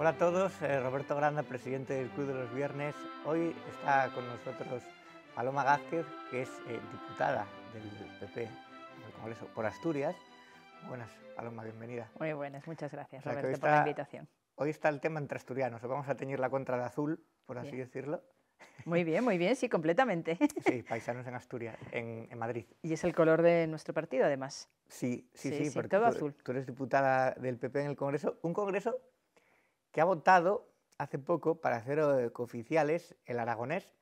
Hola a todos, eh, Roberto Granda, presidente del Club de los Viernes. Hoy está con nosotros Paloma Gázquez, que es eh, diputada del PP el Congreso por Asturias. Buenas, Paloma, bienvenida. Muy buenas, muchas gracias, Roberto, por la invitación. Hoy está el tema entre asturianos, vamos a teñir la contra de azul, por así decirlo. Muy bien, muy bien, sí, completamente. Sí, paisanos en Asturias, en, Madrid. Y es el color de nuestro partido, además. Sí, sí, sí, sí, sí porque todo azul. tú eres diputada del PP en el Congreso, un Congreso que ha votado hace poco para hacer eh, oficiales el aragonés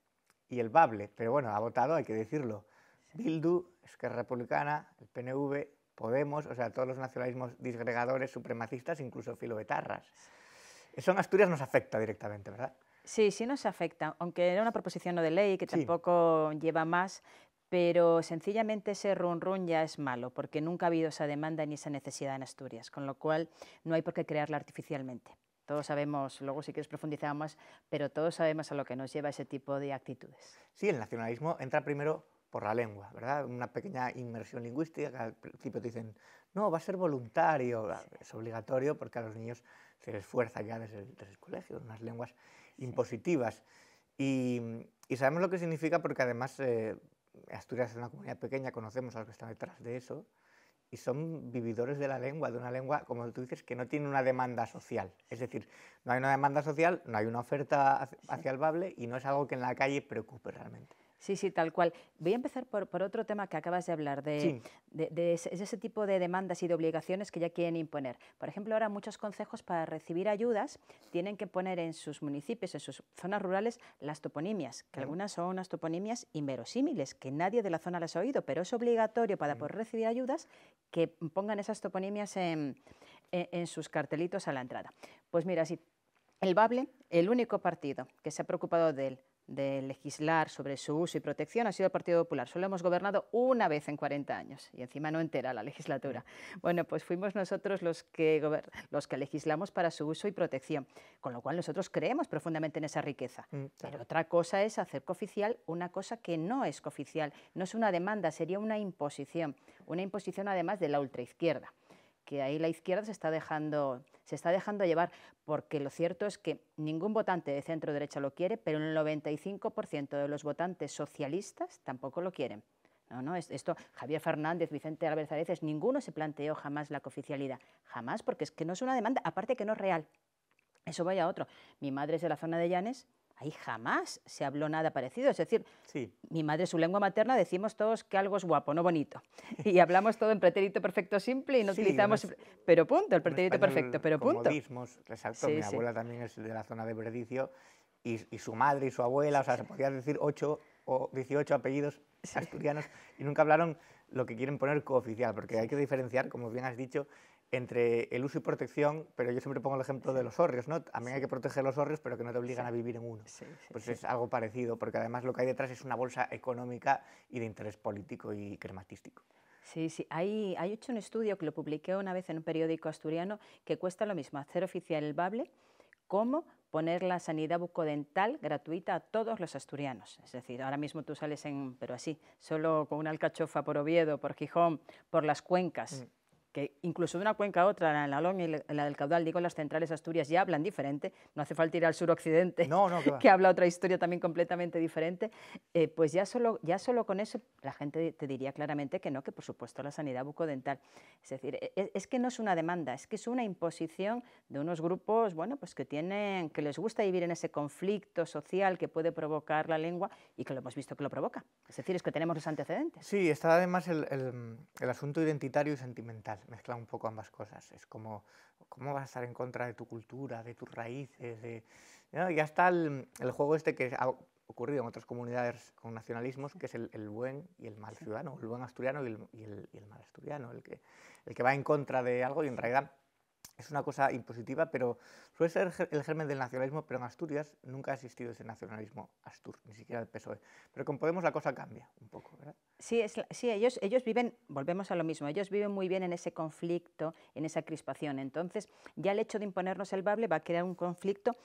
y el bable, pero bueno, ha votado, hay que decirlo, Bildu, Esquerra Republicana, el PNV, Podemos, o sea, todos los nacionalismos disgregadores, supremacistas, incluso filobetarras. Eso en Asturias nos afecta directamente, ¿verdad? Sí, sí nos afecta, aunque era una proposición no de ley que tampoco lleva más, pero sencillamente ese run run ya es malo, porque nunca ha habido esa demanda ni esa necesidad en Asturias, con lo cual no hay por qué crearla artificialmente. Todos sabemos, luego si quieres profundizar más, pero todos sabemos a lo que nos lleva ese tipo de actitudes. Sí, el nacionalismo entra primero por la lengua, ¿verdad? Una pequeña inmersión lingüística que al principio te dicen, no, va a ser voluntario, es obligatorio porque a los niños se les fuerza ya desde el, colegio, unas lenguas impositivas. Y, sabemos lo que significa porque además eh, Asturias es una comunidad pequeña, conocemos a los que están detrás de eso, y son vividores de la lengua, de una lengua, como tú dices, que no tiene una demanda social. Es decir, no hay una demanda social, no hay una oferta hacia el bable y no es algo que en la calle preocupe realmente. Sí, sí, tal cual. Voy a empezar por, por otro tema que acabas de hablar, de, ese, tipo de demandas y de obligaciones que ya quieren imponer. Por ejemplo, ahora muchos consejos para recibir ayudas tienen que poner en sus municipios, en sus zonas rurales, las toponimias, que algunas son unas toponimias inverosímiles, que nadie de la zona las ha oído, pero es obligatorio para poder recibir ayudas que pongan esas toponimias e, en, sus cartelitos a la entrada. Pues mira, si el Bable, el único partido que se ha preocupado de él, de legislar sobre su uso y protección ha sido el Partido Popular. Solo hemos gobernado una vez en 40 años y encima no entera la legislatura. Mm. Bueno, pues fuimos nosotros los que, los que legislamos para su uso y protección, con lo cual nosotros creemos profundamente en esa riqueza. Mm, Pero otra cosa es hacer cooficial una cosa que no es cooficial, no es una demanda, sería una imposición, una imposición además de la ultraizquierda, que ahí la izquierda se está dejando se está dejando llevar, porque lo cierto es que ningún votante de centro derecha lo quiere, pero el 95% de los votantes socialistas tampoco lo quieren. No, no, esto, Javier Fernández, Vicente Álvarez Areces, ninguno se planteó jamás la cooficialidad, jamás, porque es que no es una demanda, aparte que no es real. Eso vaya a otro. Mi madre es de la zona de Llanes ahí jamás se habló nada parecido. Es decir, mi madre, su lengua materna, decimos todos que algo es guapo, no bonito. Y hablamos todo en pretérito perfecto simple y no utilizamos, pero punto, el pretérito perfecto, pero punto. Resalto, sí, mi abuela también es de la zona de Bredicio y, su madre y su abuela, o sea, se podían decir ocho o 18 apellidos asturianos y nunca hablaron lo que quieren poner cooficial, porque hay que diferenciar, como bien has dicho, entre el uso y protección, pero yo siempre pongo el ejemplo de los horrios, ¿no? También hay que proteger los horrios, pero que no te obligan a vivir en uno. pues es algo parecido, porque además lo que hay detrás es una bolsa económica y de interés político y crematístico. Sí, sí. Hay, hay hecho un estudio que lo publiqué una vez en un periódico asturiano que cuesta lo mismo hacer oficial el bable como poner la sanidad bucodental gratuita a todos los asturianos. Es decir, ahora mismo tú sales en, pero así, solo con una alcachofa por Oviedo, por Gijón, por las cuencas. Mm que incluso de una cuenca a otra, la del la del Caudal, digo, las centrales asturias ya hablan diferente, no hace falta ir al suroccidente, que habla otra historia también completamente diferente, eh, pues ya solo, ya solo con eso la gente te diría claramente que no, que por supuesto la sanidad bucodental. Es decir, e, e, es, que no es una demanda, es que es una imposición de unos grupos, bueno, pues que tienen, que les gusta vivir en ese conflicto social que puede provocar la lengua y que lo hemos visto que lo provoca. Es decir, es que tenemos los antecedentes. Sí, está además el asunto identitario y sentimental mezcla un poco ambas cosas. Es como, ¿cómo vas a estar en contra de tu cultura, de tus raíces? De, está Y el, juego este que ha ocurrido en otras comunidades con nacionalismos, que es el, buen y el mal ciudadano, el buen asturiano y el, mal asturiano, el que, el que va en contra de algo y en realidad es una cosa impositiva, pero suele ser el germen del nacionalismo, pero en Asturias nunca ha existido ese nacionalismo astur, ni siquiera el PSOE. Pero con Podemos la cosa cambia un poco, ¿verdad? Sí, ellos, viven, volvemos a lo mismo, ellos viven muy bien en ese conflicto, en esa crispación. Entonces, ya el hecho de imponernos el bable va a crear un conflicto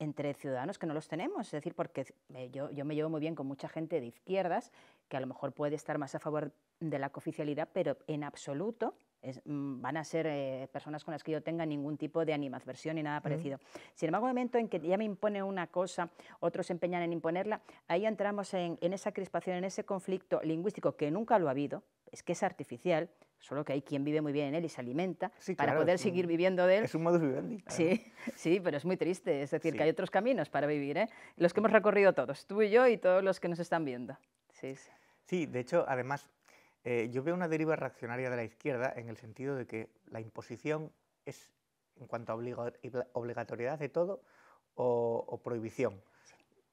entre ciudadanos que no los tenemos. Es decir, porque eh, yo, yo, me llevo muy bien con mucha gente de izquierdas que a lo mejor puede estar más a favor de la cooficialidad, pero en absoluto Mm, van a ser eh, personas con las que yo tenga ningún tipo de animadversión ni nada parecido. Sin embargo, el momento en que ya me impone una cosa, otros se empeñan en imponerla, ahí entramos en, esa crispación, en ese conflicto lingüístico que nunca lo ha habido, es que es artificial, solo que hay quien vive muy bien en él y se alimenta para poder seguir viviendo de él. Es un modo de vivir. Sí, sí, pero es muy triste, es decir, que hay otros caminos para vivir, ¿eh? los que hemos recorrido todos, tú y yo y todos los que nos están viendo. Sí, sí. sí de hecho, además, eh, yo veo una deriva reaccionaria de la izquierda en el sentido de que la imposición es, en cuanto a obligatoriedad de todo, o, prohibición.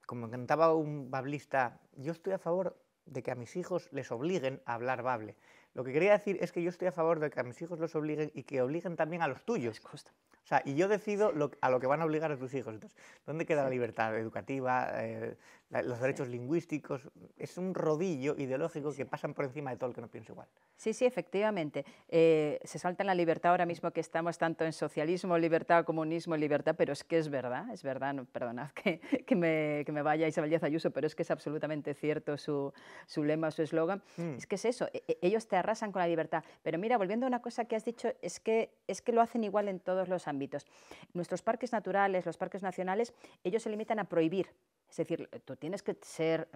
Como cantaba un bablista, yo estoy a favor de que a mis hijos les obliguen a hablar bable. Lo que quería decir es que yo estoy a favor de que a mis hijos los obliguen y que obliguen también a los tuyos. O sea, y yo decido a lo que van a obligar a tus hijos. Entonces, ¿dónde queda la libertad educativa, eh, los derechos lingüísticos? Es un rodillo ideológico que pasan por encima de todo el que no piensa igual. Sí, sí, efectivamente. Eh, se salta en la libertad ahora mismo que estamos tanto en socialismo, libertad, comunismo, libertad, pero es que es verdad, es verdad, perdonad que, que, me, que, me, vaya Isabel Díaz Ayuso, pero es que es absolutamente cierto su, su lema, su eslogan. Hmm. Es que es eso, e, e, ellos te arrasan con la libertad. Pero mira, volviendo a una cosa que has dicho, es que, es que lo hacen igual en todos los ámbitos Nuestros parques naturales, los parques nacionales, ellos se limitan a prohibir. Es decir, tú tienes que ser,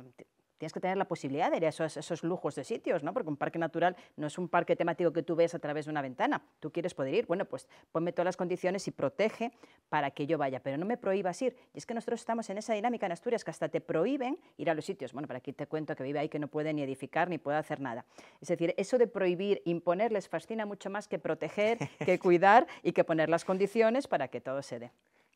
tienes que tener la posibilidad de ir a esos, esos, lujos de sitios, Porque un parque natural no es un parque temático que tú ves a través de una ventana. Tú quieres poder ir, bueno, pues ponme todas las condiciones y protege para que yo vaya, pero no me prohíbas ir. Y es que nosotros estamos en esa dinámica en Asturias que hasta te prohíben ir a los sitios. Bueno, para aquí te cuento que vive ahí que no puede ni edificar ni puede hacer nada. Es decir, eso de prohibir, imponer les fascina mucho más que proteger, que cuidar y que poner las condiciones para que todo se dé.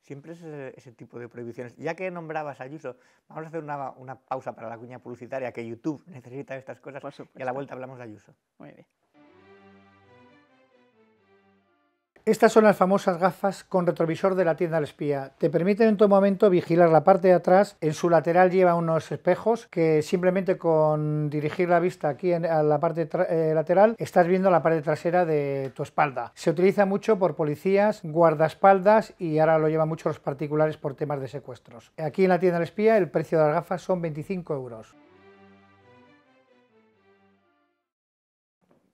Siempre es ese, tipo de prohibiciones. Ya que nombrabas a Ayuso, vamos a hacer una, una pausa para la cuña publicitaria, que YouTube necesita estas cosas. y a la vuelta hablamos de Ayuso. Muy bien. Estas son las famosas gafas con retrovisor de la tienda del espía. Te permiten en todo momento vigilar la parte de atrás. En su lateral lleva unos espejos que simplemente con dirigir la vista aquí en, a la parte eh, lateral estás viendo la parte trasera de tu espalda. Se utiliza mucho por policías, guardaespaldas y ahora lo llevan mucho los particulares por temas de secuestros. Aquí en la tienda del espía el precio de las gafas son 25 euros.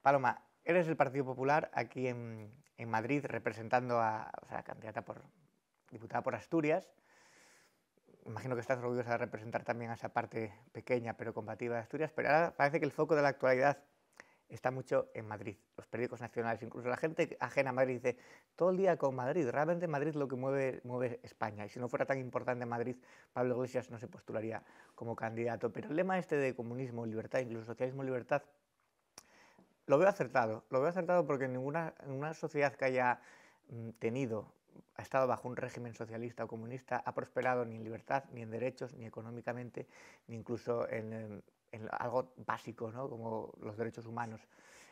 Paloma, eres del Partido Popular aquí en en Madrid representando a, o sea, candidata por, diputada por Asturias. Imagino que estás orgullosa de representar también a esa parte pequeña pero combativa de Asturias, pero ahora parece que el foco de la actualidad está mucho en Madrid. Los periódicos nacionales, incluso la gente ajena a Madrid, dice todo el día con Madrid. Realmente Madrid es lo que mueve, mueve España. Y si no fuera tan importante Madrid, Pablo Iglesias no se postularía como candidato. Pero el lema este de comunismo, libertad, incluso socialismo, libertad, lo veo acertado, lo veo acertado porque ninguna una sociedad que haya mm, tenido, ha estado bajo un régimen socialista o comunista, ha prosperado ni en libertad, ni en derechos, ni económicamente, ni incluso en, algo básico, ¿no? como los derechos humanos.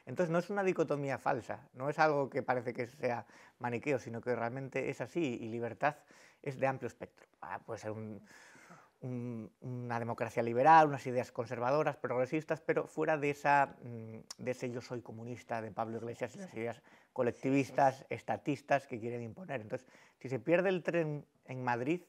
Entonces no es una dicotomía falsa, no es algo que parece que sea maniqueo, sino que realmente es así y libertad es de amplio espectro. Ah, puede ser un una democracia liberal, unas ideas conservadoras, progresistas, pero fuera de, esa, mm, de ese yo soy comunista de Pablo Iglesias y las ideas colectivistas, estatistas que quieren imponer. Entonces, si se pierde el tren en Madrid,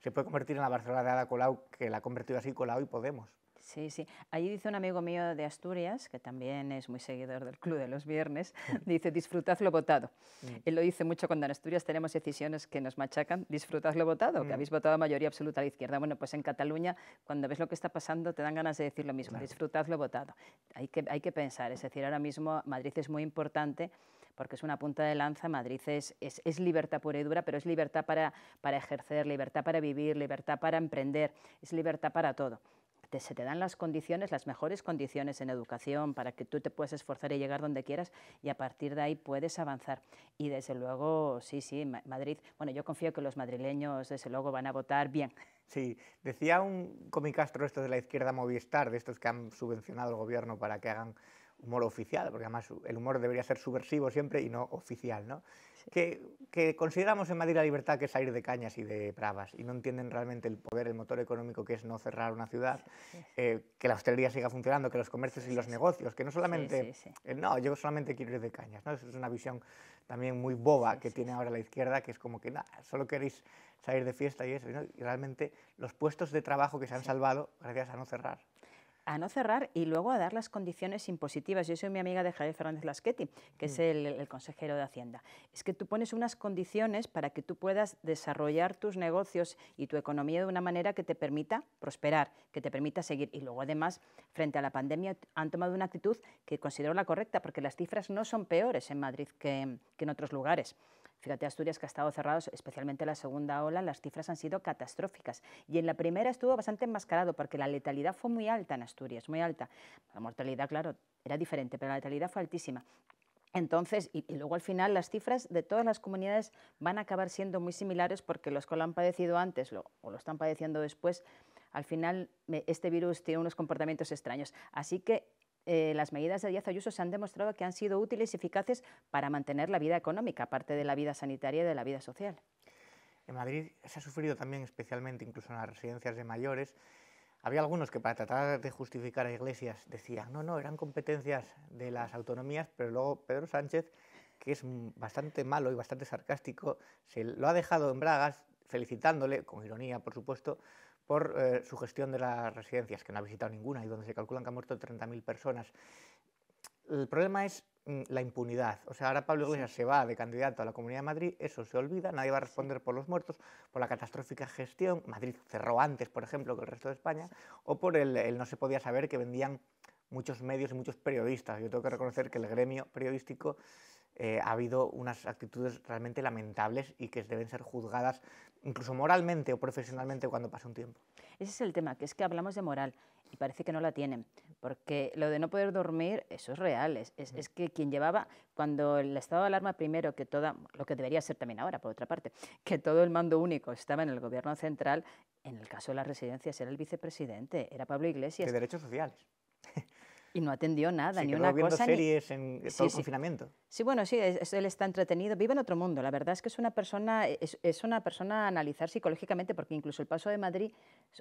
se puede convertir en la Barcelona de Ada Colau, que la ha convertido así Colau y Podemos. Sí, sí. Allí dice un amigo mío de Asturias, que también es muy seguidor del Club de los Viernes, dice, disfrutad lo votado. Mm. Él lo dice mucho cuando en Asturias tenemos decisiones que nos machacan, disfrutad lo votado, que mm. habéis votado mayoría absoluta a la izquierda. Bueno, pues en Cataluña, cuando ves lo que está pasando, te dan ganas de decir lo mismo, claro. disfrutad lo votado. Hay que, pensar, es decir, ahora mismo Madrid es muy importante porque es una punta de lanza, Madrid es, libertad pura y dura, pero es libertad para ejercer, libertad para vivir, libertad para emprender, es libertad para todo se te dan las condiciones, las mejores condiciones en educación para que tú te puedas esforzar y llegar donde quieras y a partir de ahí puedes avanzar. Y desde luego, sí, sí, Madrid, bueno, yo confío que los madrileños desde luego van a votar bien. Sí, decía un comicastro esto de la izquierda Movistar, de estos que han subvencionado al gobierno para que hagan humor oficial, porque además el humor debería ser subversivo siempre y no oficial, ¿no? que, consideramos en Madrid la libertad que es salir de cañas y de pravas y no entienden realmente el poder, el motor económico que es no cerrar una ciudad, eh, que la hostelería siga funcionando, que los comercios y los negocios, que no solamente... Eh, no, yo solamente quiero ir de cañas. ¿no? Es una visión también muy boba que tiene ahora la izquierda, que es como que nada, solo queréis salir de fiesta y eso. Y realmente los puestos de trabajo que se han salvado gracias a no cerrar a no cerrar y luego a dar las condiciones impositivas. Yo soy mi amiga de Javier Fernández Lasqueti, que es mm. el, consejero de Hacienda. Es que tú pones unas condiciones para que tú puedas desarrollar tus negocios y tu economía de una manera que te permita prosperar, que te permita seguir. Y luego, además, frente a la pandemia, han tomado una actitud que considero la correcta, porque las cifras no son peores en Madrid que en otros lugares. Fíjate, Asturias que ha estado cerrado, especialmente la segunda ola, las cifras han sido catastróficas. Y en la primera estuvo bastante enmascarado porque la letalidad fue muy alta en Asturias, muy alta. La mortalidad, claro, era diferente, pero la letalidad fue altísima. Entonces, y, luego al final las cifras de todas las comunidades van a acabar siendo muy similares porque los que lo han padecido antes o lo están padeciendo después, al final eh, este virus tiene unos comportamientos extraños. Así que eh, las medidas de Díaz Ayuso se han demostrado que han sido útiles y eficaces para mantener la vida económica, aparte de la vida sanitaria y de la vida social. En Madrid se ha sufrido también especialmente, incluso en las residencias de mayores, había algunos que para tratar de justificar a Iglesias decían, no, no, eran competencias de las autonomías, pero luego Pedro Sánchez, que es bastante malo y bastante sarcástico, se lo ha dejado en bragas, felicitándole, con ironía por supuesto, por eh, su gestión de las residencias, que no ha visitado ninguna y donde se calculan que han muerto 30.000 personas. El problema es mm, la impunidad. O sea, ahora Pablo Iglesias se va de candidato a la Comunidad de Madrid, eso se olvida, nadie va a responder por los muertos, por la catastrófica gestión. Madrid cerró antes, por ejemplo, que el resto de España, o por el no se podía saber que vendían muchos medios y muchos periodistas. Yo tengo que reconocer que el gremio periodístico eh, ha habido unas actitudes realmente lamentables y que deben ser juzgadas incluso moralmente o profesionalmente cuando pase un tiempo. Ese es el tema, que es que hablamos de moral y parece que no la tienen, porque lo de no poder dormir, eso es real, es, es, que quien llevaba, cuando el estado de alarma primero, que toda, lo que debería ser también ahora, por otra parte, que todo el mando único estaba en el gobierno central, en el caso de las residencias era el vicepresidente, era Pablo Iglesias. De derechos sociales. Y no atendió nada, ni una en sí, confinamiento. Sí, bueno, sí, él está entretenido, vive en otro mundo. La verdad es que es una persona, es, una persona a analizar psicológicamente, porque incluso el paso de Madrid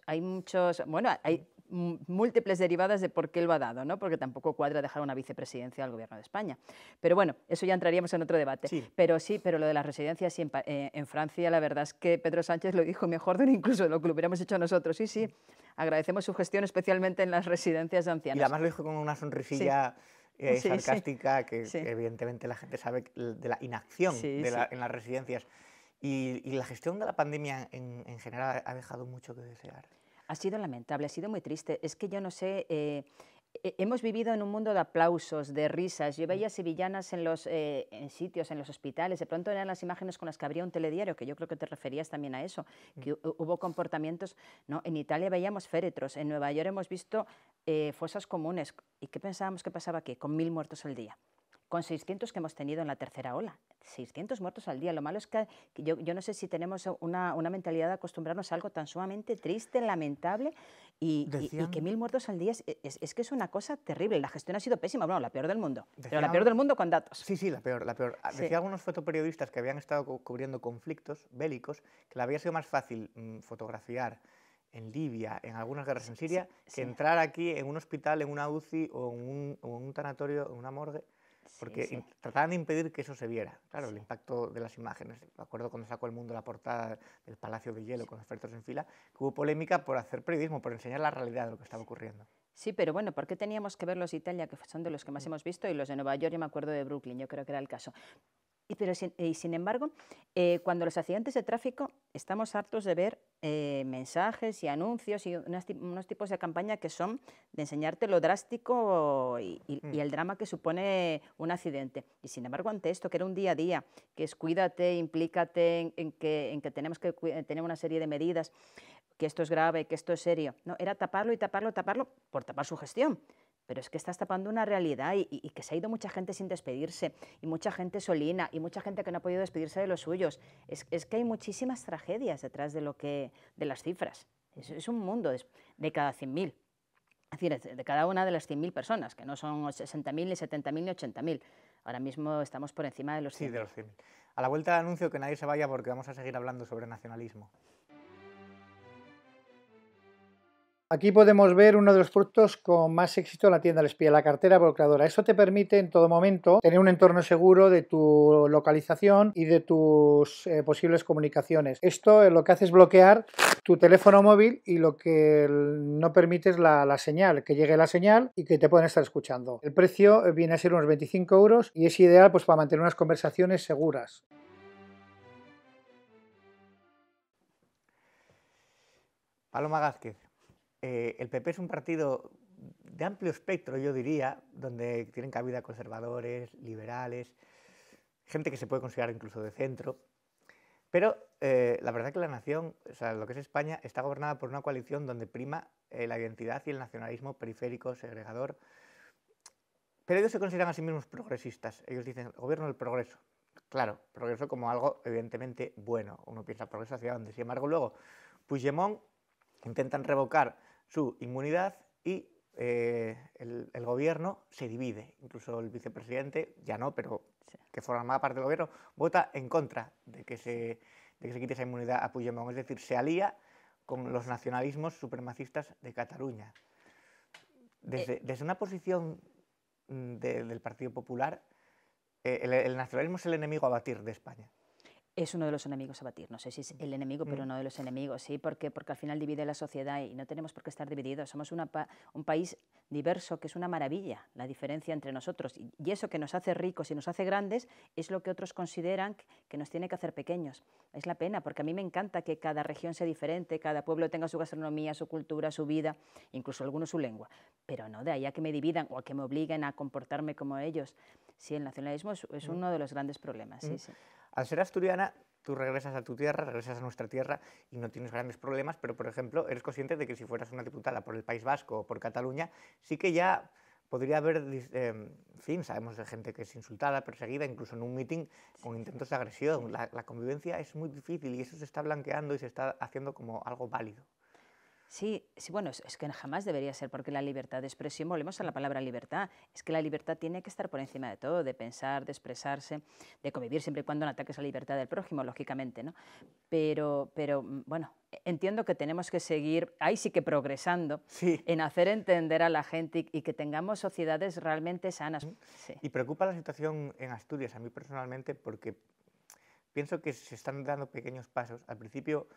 hay muchos. Bueno, hay múltiples derivadas de por qué lo ha dado, ¿no? porque tampoco cuadra dejar una vicepresidencia al gobierno de España. Pero bueno, eso ya entraríamos en otro debate. Pero sí, pero lo de las residencias eh, en, Francia, la verdad es que Pedro Sánchez lo dijo mejor de incluso lo que lo hubiéramos hecho nosotros. Sí, sí, agradecemos su gestión especialmente en las residencias de ancianos. Y además lo dijo con una sonrisilla... Eh, sarcástica, que, evidentemente la gente sabe de la inacción en las residencias. Y, la gestión de la pandemia en, en general ha dejado mucho que desear. Ha sido lamentable, ha sido muy triste. Es que yo no sé... Eh, hemos vivido en un mundo de aplausos, de risas. Yo veía sevillanas en los eh, sitios, en los hospitales. De pronto eran las imágenes con las que abría un telediario, que yo creo que te referías también a eso, mm. que hubo comportamientos. No, en Italia veíamos féretros, en Nueva York hemos visto eh, fosas comunes. ¿Y qué pensábamos que pasaba aquí? Con mil muertos al día con 600 que hemos tenido en la tercera ola. 600 muertos al día. Lo malo es que yo, yo no sé si tenemos una, mentalidad de acostumbrarnos a algo tan sumamente triste, lamentable, y, que mil muertos al día es, que es una cosa terrible. La gestión ha sido pésima, bueno, la peor del mundo. pero la peor del mundo con datos. Sí, sí, la peor. La peor. Ah, decía algunos fotoperiodistas que habían estado cubriendo conflictos bélicos que le había sido más fácil mm, fotografiar en Libia, en algunas guerras en Siria, que entrar aquí en un hospital, en una UCI o un, o en un tanatorio, en una morgue porque trataban de impedir que eso se viera. Claro, el impacto de las imágenes. Me acuerdo cuando sacó el mundo la portada del Palacio de Hielo con los expertos en fila, que hubo polémica por hacer periodismo, por enseñar la realidad de lo que estaba ocurriendo. Sí, pero bueno, ¿por qué teníamos que ver de Italia, que son de los que más mm. hemos visto, y los de Nueva York, yo me acuerdo de Brooklyn, yo creo que era el caso? Y, pero sin, y sin embargo, eh, cuando los accidentes de tráfico estamos hartos de ver eh, mensajes y anuncios y unos tipos de campaña que son de enseñarte lo drástico mm. y, el drama que supone un accidente. Y sin embargo, ante esto, que era un día a día, que es cuídate, implícate en, que, en que tenemos que tener una serie de medidas, que esto es grave, que esto es serio, no, era taparlo y taparlo, taparlo por tapar su gestión pero es que estás tapando una realidad y, que se ha ido mucha gente sin despedirse, y mucha gente solina, y mucha gente que no ha podido despedirse de los suyos. Es, que hay muchísimas tragedias detrás de, lo que, de las cifras. Es, un mundo de cada 100.000. Es decir, de cada una de las 100.000 personas, que no son 60.000, ni 70.000, ni 80.000. Ahora mismo estamos por encima de los 100.000. Sí, de los 100.000. A la vuelta anuncio que nadie se vaya porque vamos a seguir hablando sobre nacionalismo. Aquí podemos ver uno de los productos con más éxito en la tienda del espía, la cartera volcadora. Eso te permite en todo momento tener un entorno seguro de tu localización y de tus eh, posibles comunicaciones. Esto eh, lo que hace es bloquear tu teléfono móvil y lo que no permite es la, señal, que llegue la señal y que te puedan estar escuchando. El precio eh, viene a ser unos 25 euros y es ideal pues, para mantener unas conversaciones seguras. Paloma Gázquez. Eh, el PP es un partido de amplio espectro, yo diría, donde tienen cabida conservadores, liberales, gente que se puede considerar incluso de centro. Pero eh, la verdad que la nación, o sea, lo que es España, está gobernada por una coalición donde prima eh, la identidad y el nacionalismo periférico, segregador. Pero ellos se consideran a sí mismos progresistas. Ellos dicen, gobierno del progreso. Claro, progreso como algo evidentemente bueno. Uno piensa progreso hacia dónde. Sin embargo, luego Puigdemont intentan revocar su inmunidad y eh, el, gobierno se divide. Incluso el vicepresidente, ya no, pero que formaba parte del gobierno, vota en contra de que se, quite esa inmunidad a Puigdemont. Es decir, se alía con los nacionalismos supremacistas de Cataluña. Desde, eh. una posición mm, del Partido Popular, eh, el nacionalismo es el enemigo a batir de España es uno de los enemigos a batir. No sé si es el enemigo, pero mm. uno de los enemigos, sí, porque porque al final divide la sociedad y no tenemos por qué estar divididos. Somos un país diverso que es una maravilla la diferencia entre nosotros y, eso que nos hace ricos y nos hace grandes es lo que otros consideran que nos tiene que hacer pequeños. Es la pena porque a mí me encanta que cada región sea diferente, cada pueblo tenga su gastronomía, su cultura, su vida, incluso algunos su lengua, pero no de ahí a que me dividan o que me obliguen a comportarme como ellos. Sí, el nacionalismo es, es mm. uno de los grandes problemas. Sí, mm. sí. Al ser asturiana, tú regresas a tu tierra, regresas a nuestra tierra y no tienes grandes problemas, pero por ejemplo, eres consciente de que si fueras una diputada por el País Vasco o por Cataluña, sí que ya podría haber, eh, en fin, sabemos de gente que es insultada, perseguida, incluso en un meeting con intentos de agresión. la convivencia es muy difícil y eso se está blanqueando y se está haciendo como algo válido. Sí, sí, bueno, es, que jamás debería ser, porque la libertad de expresión, volvemos a la palabra libertad, es que la libertad tiene que estar por encima de todo, de pensar, de expresarse, de convivir siempre y cuando no ataques la libertad del prójimo, lógicamente, ¿no? Pero, pero mm, bueno, e, entiendo que tenemos que seguir, ahí sí que progresando, en hacer entender a la gente y, que tengamos sociedades realmente sanas. Y preocupa la situación en Asturias, a mí personalmente, porque pienso que se están dando pequeños pasos. Al principio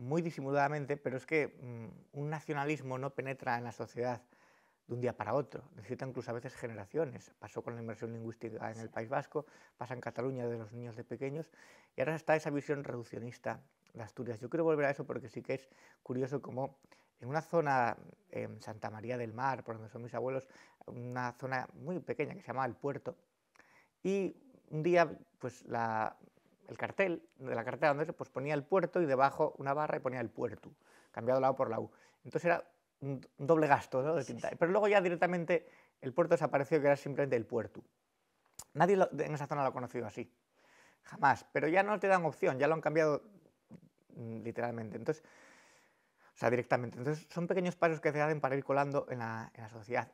muy disimuladamente, pero es que mm, un nacionalismo no penetra en la sociedad de un día para otro. Necesita incluso a veces generaciones. Pasó con la inversión lingüística en el País Vasco, pasa en Cataluña de los niños de pequeños, y ahora está esa visión reduccionista de Asturias. Yo quiero volver a eso porque sí que es curioso cómo en una zona, en Santa María del Mar, por donde son mis abuelos, una zona muy pequeña que se llama El Puerto, y un día pues la el cartel de la cartera donde pues ponía el puerto y debajo una barra y ponía el puerto, cambiado la por la U. Entonces era un doble gasto de tinta. Pero luego ya directamente el puerto desapareció, que era simplemente el puerto. Nadie en esa zona lo ha conocido así, jamás. Pero ya no te dan opción, ya lo han cambiado mm, literalmente. Entonces, o sea, directamente. Entonces, son pequeños pasos que se hacen para ir colando en la, en la sociedad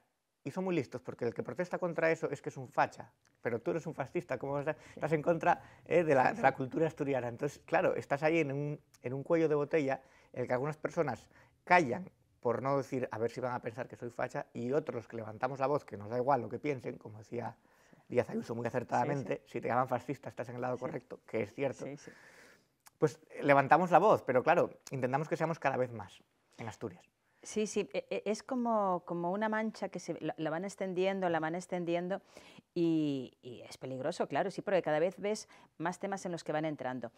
y son muy listos, porque el que protesta contra eso es que es un facha, pero tú eres un fascista, ¿cómo vas estás en contra eh, de, la, cultura asturiana? Entonces, claro, estás ahí en un, cuello de botella en el que algunas personas callan por no decir, a ver si van a pensar que soy facha, y otros que levantamos la voz, que nos da igual lo que piensen, como decía Díaz Ayuso muy acertadamente, si te llaman fascista estás en el lado correcto, que es cierto, pues eh, levantamos la voz, pero claro, intentamos que seamos cada vez más en Asturias. Sí, sí, e, e, es como, una mancha que se, la van extendiendo, la van extendiendo y, es peligroso, claro, sí, porque cada vez ves más temas en los que van entrando.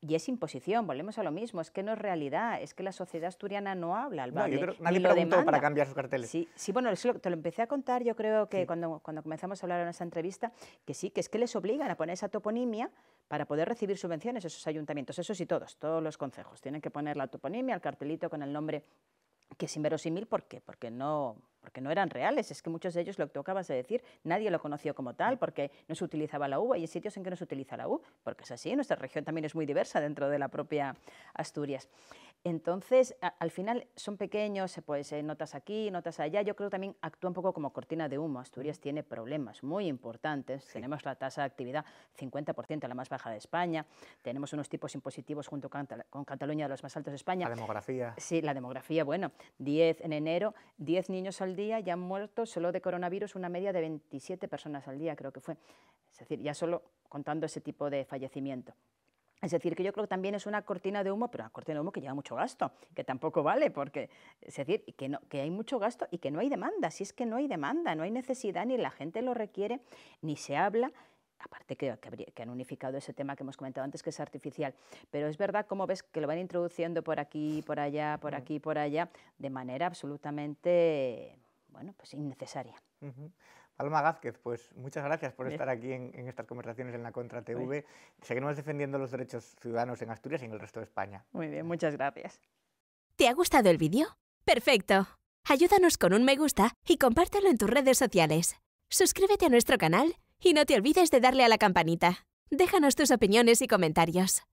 Y es imposición, volvemos a lo mismo, es que no es realidad, es que la sociedad asturiana no habla al vale, no, yo creo, nadie lo preguntó para cambiar sus carteles. Sí, sí bueno, te lo empecé a contar, yo creo que cuando, comenzamos a hablar en esa entrevista, que sí, que es que les obligan a poner esa toponimia para poder recibir subvenciones esos ayuntamientos, esos y todos, todos los concejos tienen que poner la toponimia, el cartelito con el nombre que es inverosímil porque, porque no porque no eran reales, es que muchos de ellos lo que tú acabas de decir, nadie lo conoció como tal, mm. porque no se utilizaba la U, hay sitios en que no se utiliza la U, porque es así, nuestra región también es muy diversa dentro de la propia Asturias. Entonces, al final son pequeños, eh, pues eh, notas aquí, notas allá. Yo creo que también actúa un poco como cortina de humo. Asturias mm. tiene problemas muy importantes. Tenemos la tasa de actividad 50%, la más baja de España. Tenemos unos tipos impositivos junto con, Cataluña de los más altos de España. La demografía. Sí, la demografía, bueno, 10 en enero, 10 niños al día ya han muerto solo de coronavirus, una media de 27 personas al día, creo que fue. Es decir, ya solo contando ese tipo de fallecimiento. Es decir, que yo creo que también es una cortina de humo, pero una cortina de humo que lleva mucho gasto, que tampoco vale, porque es decir, que, no, que hay mucho gasto y que no hay demanda, si es que no hay demanda, no hay necesidad, ni la gente lo requiere, ni se habla, aparte que, que, han unificado ese tema que hemos comentado antes, que es artificial, pero es verdad como ves que lo van introduciendo por aquí, por allá, por aquí, por allá, de manera absolutamente, bueno, pues innecesaria. Alma Gázquez, pues muchas gracias por estar aquí en, en, estas conversaciones en la Contra TV. Seguiremos defendiendo los derechos ciudadanos en Asturias y en el resto de España. Muy bien, muchas gracias. ¿Te ha gustado el vídeo? Perfecto. Ayúdanos con un me gusta y compártelo en tus redes sociales. Suscríbete a nuestro canal y no te olvides de darle a la campanita. Déjanos tus opiniones y comentarios.